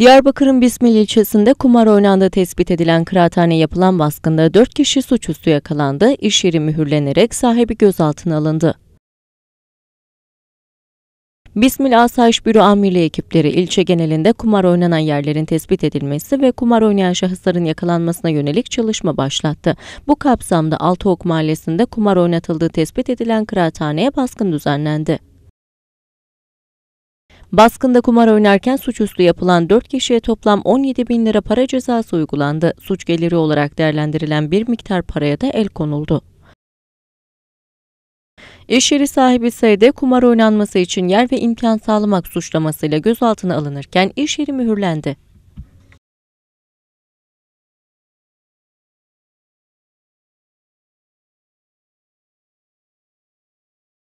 Diyarbakır'ın Bismil ilçesinde kumar oynandığı tespit edilen kıraathane yapılan baskında 4 kişi suçüstü yakalandı, iş yeri mühürlenerek sahibi gözaltına alındı. Bismil Asayiş Büro Amirliği ekipleri ilçe genelinde kumar oynanan yerlerin tespit edilmesi ve kumar oynayan şahısların yakalanmasına yönelik çalışma başlattı. Bu kapsamda Altıok Mahallesi'nde kumar oynatıldığı tespit edilen kıraathaneye baskın düzenlendi. Baskında kumar oynarken suçüstü yapılan 4 kişiye toplam 17 bin lira para cezası uygulandı. Suç geliri olarak değerlendirilen bir miktar paraya da el konuldu. İş yeri sahibi ise kumar oynanması için yer ve imkan sağlamak suçlamasıyla gözaltına alınırken iş yeri mühürlendi.